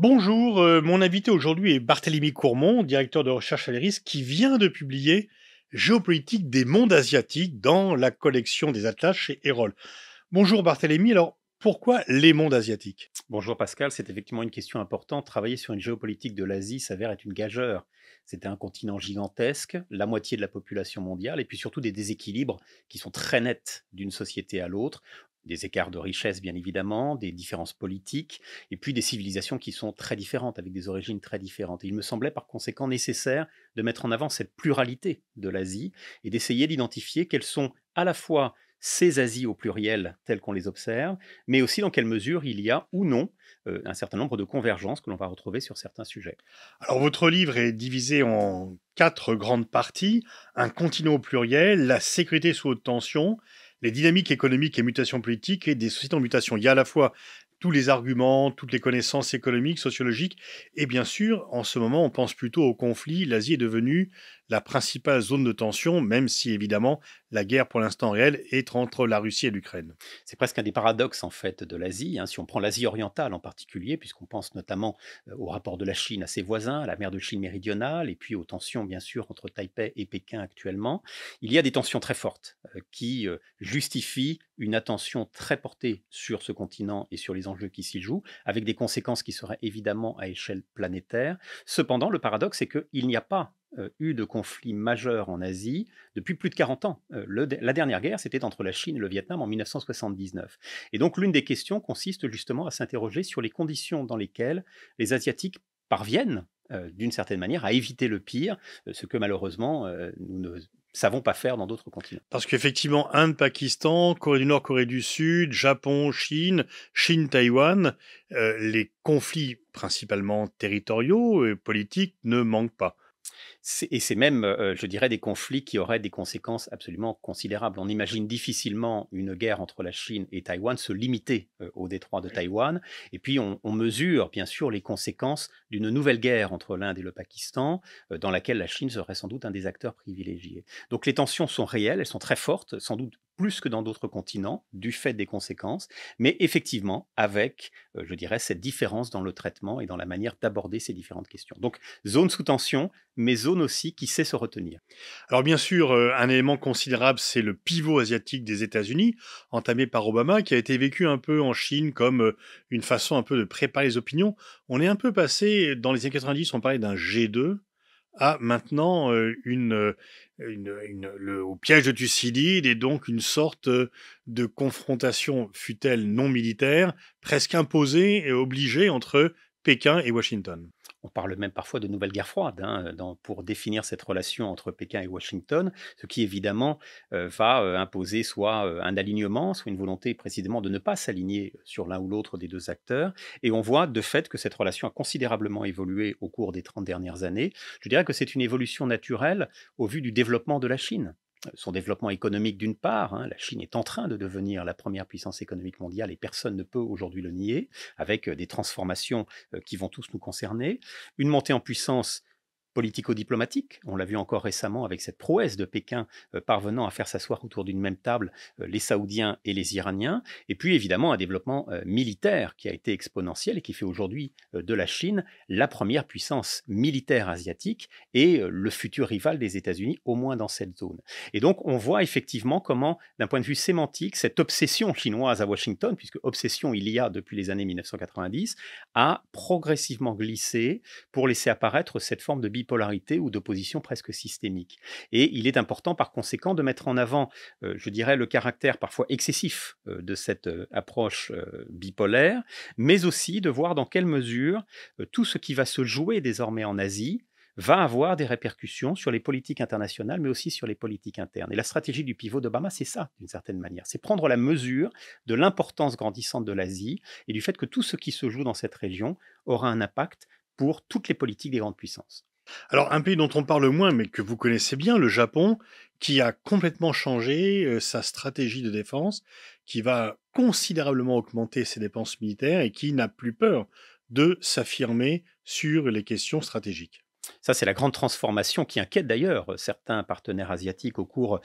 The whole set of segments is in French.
Bonjour, euh, mon invité aujourd'hui est Barthélemy Courmont, directeur de recherche à l'IRIS, qui vient de publier Géopolitique des mondes asiatiques dans la collection des Atlas chez Erol. Bonjour Barthélemy, alors pourquoi les mondes asiatiques Bonjour Pascal, c'est effectivement une question importante. Travailler sur une géopolitique de l'Asie s'avère être une gageure. C'était un continent gigantesque, la moitié de la population mondiale, et puis surtout des déséquilibres qui sont très nets d'une société à l'autre des écarts de richesse, bien évidemment, des différences politiques, et puis des civilisations qui sont très différentes, avec des origines très différentes. il me semblait par conséquent nécessaire de mettre en avant cette pluralité de l'Asie et d'essayer d'identifier quelles sont à la fois ces Asies au pluriel telles qu'on les observe, mais aussi dans quelle mesure il y a ou non euh, un certain nombre de convergences que l'on va retrouver sur certains sujets. Alors votre livre est divisé en quatre grandes parties, un continent au pluriel, la sécurité sous haute tension, les dynamiques économiques et mutations politiques et des sociétés en mutation. Il y a à la fois tous les arguments, toutes les connaissances économiques, sociologiques. Et bien sûr, en ce moment, on pense plutôt au conflit. L'Asie est devenue la principale zone de tension, même si évidemment la guerre pour l'instant réelle est entre la Russie et l'Ukraine. C'est presque un des paradoxes en fait de l'Asie. Hein. Si on prend l'Asie orientale en particulier, puisqu'on pense notamment euh, au rapport de la Chine à ses voisins, à la mer de Chine méridionale, et puis aux tensions bien sûr entre Taipei et Pékin actuellement, il y a des tensions très fortes euh, qui euh, justifient une attention très portée sur ce continent et sur les enjeux qui s'y jouent, avec des conséquences qui seraient évidemment à échelle planétaire. Cependant, le paradoxe, c'est qu'il n'y a pas euh, eu de conflit majeur en Asie depuis plus de 40 ans. Euh, la dernière guerre, c'était entre la Chine et le Vietnam en 1979. Et donc l'une des questions consiste justement à s'interroger sur les conditions dans lesquelles les Asiatiques parviennent euh, d'une certaine manière, à éviter le pire, ce que malheureusement nous ne savons pas faire dans d'autres continents. Parce qu'effectivement, Inde, Pakistan, Corée du Nord, Corée du Sud, Japon, Chine, Chine, Taïwan, euh, les conflits principalement territoriaux et politiques ne manquent pas. Et c'est même, euh, je dirais, des conflits qui auraient des conséquences absolument considérables. On imagine difficilement une guerre entre la Chine et Taïwan se limiter euh, au détroit de Taïwan. Et puis, on, mesure, bien sûr, les conséquences d'une nouvelle guerre entre l'Inde et le Pakistan, euh, dans laquelle la Chine serait sans doute un des acteurs privilégiés. Donc, les tensions sont réelles, elles sont très fortes, sans doute plus que dans d'autres continents, du fait des conséquences, mais effectivement avec, euh, je dirais, cette différence dans le traitement et dans la manière d'aborder ces différentes questions. Donc, zone sous tension, mais zone aussi qui sait se retenir. Alors, bien sûr, euh, un élément considérable, c'est le pivot asiatique des États-Unis, entamé par Obama, qui a été vécu un peu en Chine comme euh, une façon un peu de préparer les opinions. On est un peu passé, dans les années 90, on parlait d'un G2, a maintenant au piège de Thucydide et donc une sorte de confrontation, fut-elle non militaire, presque imposée et obligée entre Pékin et Washington. On parle même parfois de nouvelle guerre froide hein, euh, pour définir cette relation entre Pékin et Washington, ce qui évidemment euh, va euh, imposer soit un alignement, soit une volonté précisément de ne pas s'aligner sur l'un ou l'autre des deux acteurs. Et on voit de fait que cette relation a considérablement évolué au cours des 30 dernières années. Je dirais que c'est une évolution naturelle au vu du développement de la Chine son développement économique d'une part, hein, la Chine est en train de devenir la première puissance économique mondiale et personne ne peut aujourd'hui le nier, avec euh, des transformations euh, qui vont tous nous concerner, une montée en puissance politico-diplomatique. On l'a vu encore récemment avec cette prouesse de Pékin euh, parvenant à faire s'asseoir autour d'une même table euh, les Saoudiens et les Iraniens. Et puis évidemment un développement euh, militaire qui a été exponentiel et qui fait aujourd'hui de la Chine la première puissance militaire asiatique et le futur rival des États-Unis, au moins dans cette zone. Et donc on voit effectivement comment, d'un point de vue sémantique, cette obsession chinoise à Washington, puisque obsession il y a depuis les années 1990, a progressivement glissé pour laisser apparaître cette forme de bipolarité ou d'opposition presque systémique. Et il est important par conséquent de mettre en avant, euh, je dirais, le caractère parfois excessif euh, de cette euh, approche bipolaire, mais aussi de voir dans quelle mesure tout ce qui va se jouer désormais en Asie, va avoir des répercussions sur les politiques internationales, mais aussi sur les politiques internes. Et la stratégie du pivot d'Obama, c'est ça, d'une certaine manière. C'est prendre la mesure de l'importance grandissante de l'Asie et du fait que tout ce qui se joue dans cette région aura un impact pour toutes les politiques des grandes puissances. Alors, un pays dont on parle moins, mais que vous connaissez bien, le Japon, qui a complètement changé euh, sa stratégie de défense, qui va considérablement augmenter ses dépenses militaires et qui n'a plus peur de s'affirmer sur les questions stratégiques. Ça, c'est la grande transformation qui inquiète d'ailleurs certains partenaires asiatiques au cours,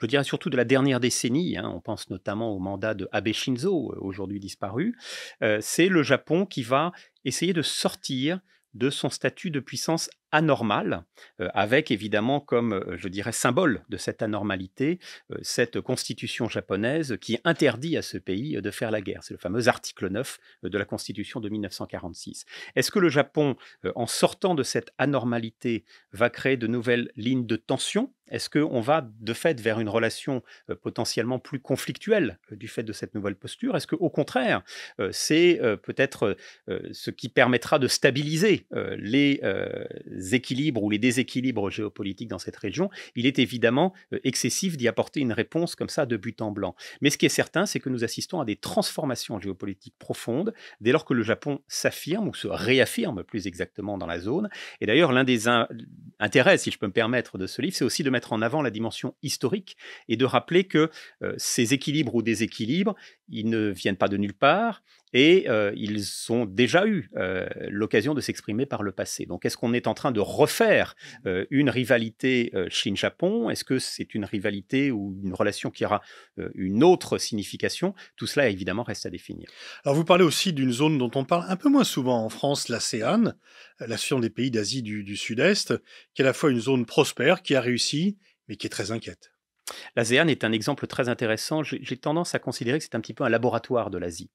je dirais surtout de la dernière décennie. Hein. on pense notamment au mandat de Abe Shinzo, euh, aujourd'hui disparu. Euh, c'est le Japon qui va essayer de sortir de son statut de puissance anormale, euh, avec évidemment comme, euh, je dirais, symbole de cette anormalité, euh, cette constitution japonaise qui interdit à ce pays de faire la guerre. C'est le fameux article 9 de la constitution de 1946. Est-ce que le Japon, en sortant de cette anormalité, va créer de nouvelles lignes de tension est-ce qu'on va de fait vers une relation potentiellement plus conflictuelle du fait de cette nouvelle posture Est-ce qu'au contraire, c'est peut-être ce qui permettra de stabiliser les équilibres ou les déséquilibres géopolitiques dans cette région, il est évidemment euh, excessif d'y apporter une réponse comme ça de but en blanc. Mais ce qui est certain, c'est que nous assistons à des transformations géopolitiques profondes dès lors que le Japon s'affirme ou se réaffirme plus exactement dans la zone. Et d'ailleurs, l'un des intérêts, si je peux me permettre, de ce livre, c'est aussi de mettre en avant la dimension historique et de rappeler que euh, ces équilibres ou déséquilibres, ils ne viennent pas de nulle part et euh, ils ont déjà eu euh, l'occasion de s'exprimer par le passé. Donc est-ce qu'on est en train de refaire mmh. euh, une rivalité Chine-Japon Est-ce que c'est une rivalité ou une relation qui aura une autre signification Tout cela évidemment reste à définir. Alors vous parlez aussi d'une zone dont on parle un peu moins souvent en France, l'ASEAN, l'association des pays d'Asie du Sud-Est, qui est à la fois une zone prospère, qui a réussi, mais qui est très inquiète. L'ASEAN est un exemple très intéressant. J'ai tendance à considérer que c'est un petit peu un laboratoire de l'Asie,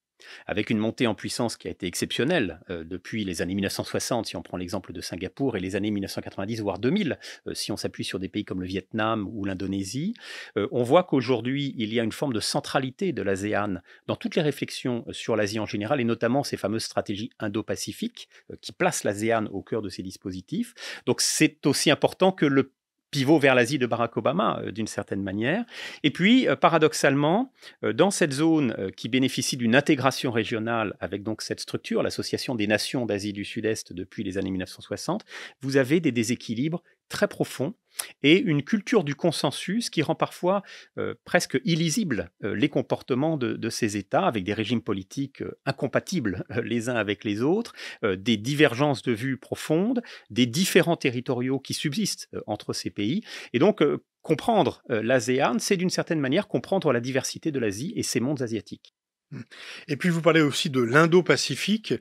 avec une montée en puissance qui a été exceptionnelle euh, depuis les années 1960, si on prend l'exemple de Singapour, et les années 1990, voire 2000, euh, si on s'appuie sur des pays comme le Vietnam ou l'Indonésie. Euh, on voit qu'aujourd'hui, il y a une forme de centralité de l'ASEAN dans toutes les réflexions sur l'Asie en général, et notamment ces fameuses stratégies indo-pacifiques qui placent l'ASEAN au cœur de ces dispositifs. Donc c'est aussi important que le pivot vers l'Asie de Barack Obama, euh, d'une certaine manière. Et puis, euh, paradoxalement, euh, dans cette zone qui bénéficie d'une intégration régionale avec donc cette structure, l'Association des Nations d'Asie du Sud-Est depuis les années 1960, vous avez des déséquilibres très profond et une culture du consensus qui rend parfois euh, presque illisible euh, les comportements de, ces États, avec des régimes politiques euh, incompatibles les uns avec les autres, des divergences de vues profondes, des différents territoriaux qui subsistent entre ces pays. Et donc, comprendre l'ASEAN, c'est d'une certaine manière comprendre la diversité de l'Asie et ses mondes asiatiques. Mmh. Et puis vous parlez aussi de l'Indo-Pacifique,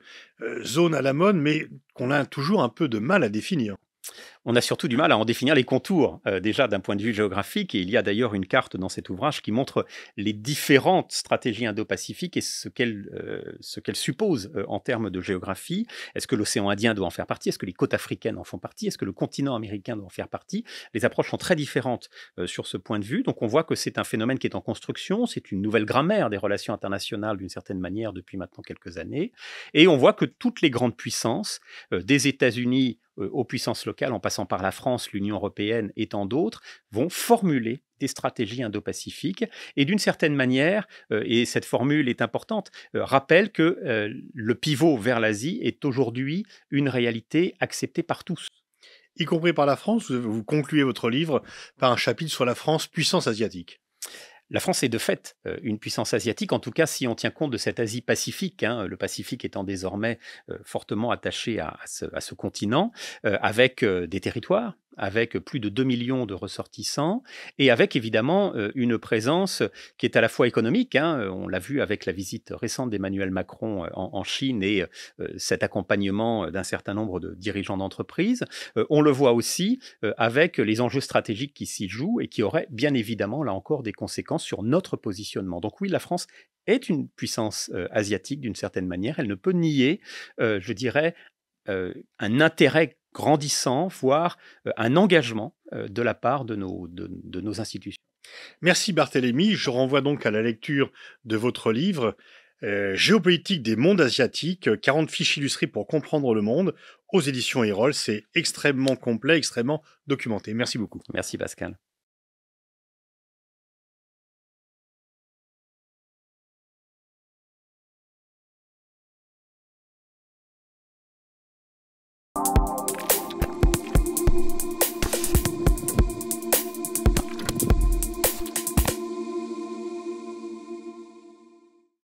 zone à la mode, mais qu'on a toujours un peu de mal à définir. On a surtout du mal à en définir les contours, euh, déjà d'un point de vue géographique, et il y a d'ailleurs une carte dans cet ouvrage qui montre les différentes stratégies indo-pacifiques et ce qu'elles euh, supposent euh, en termes de géographie. Est-ce que l'océan Indien doit en faire partie Est-ce que les côtes africaines en font partie Est-ce que le continent américain doit en faire partie Les approches sont très différentes sur ce point de vue, donc on voit que c'est un phénomène qui est en construction, c'est une nouvelle grammaire des relations internationales d'une certaine manière depuis maintenant quelques années, et on voit que toutes les grandes puissances, des États-Unis euh, aux puissances locales, en passant par la France, l'Union européenne et tant d'autres, vont formuler des stratégies indo-pacifiques et d'une certaine manière, euh, et cette formule est importante, euh, rappelle que le pivot vers l'Asie est aujourd'hui une réalité acceptée par tous y compris par la France. Vous concluez votre livre par un chapitre sur la France, puissance asiatique. La France est de fait euh, une puissance asiatique, en tout cas si on tient compte de cette Asie Pacifique, hein. le Pacifique étant désormais euh, fortement attaché à ce, continent, euh, avec des territoires avec plus de 2 millions de ressortissants, et avec évidemment euh, une présence qui est à la fois économique, hein, euh, on l'a vu avec la visite récente d'Emmanuel Macron euh, en, Chine et cet accompagnement d'un certain nombre de dirigeants d'entreprise on le voit aussi avec les enjeux stratégiques qui s'y jouent et qui auraient bien évidemment là encore des conséquences sur notre positionnement. Donc oui, la France est une puissance asiatique d'une certaine manière, elle ne peut nier, je dirais, un intérêt grandissant, voire euh, un engagement euh, de la part de nos, institutions. Merci Barthélemy. Je renvoie donc à la lecture de votre livre euh, Géopolitique des mondes asiatiques, 40 fiches illustrées pour comprendre le monde aux éditions Erol. C'est extrêmement complet, extrêmement documenté. Merci beaucoup. Merci Pascal.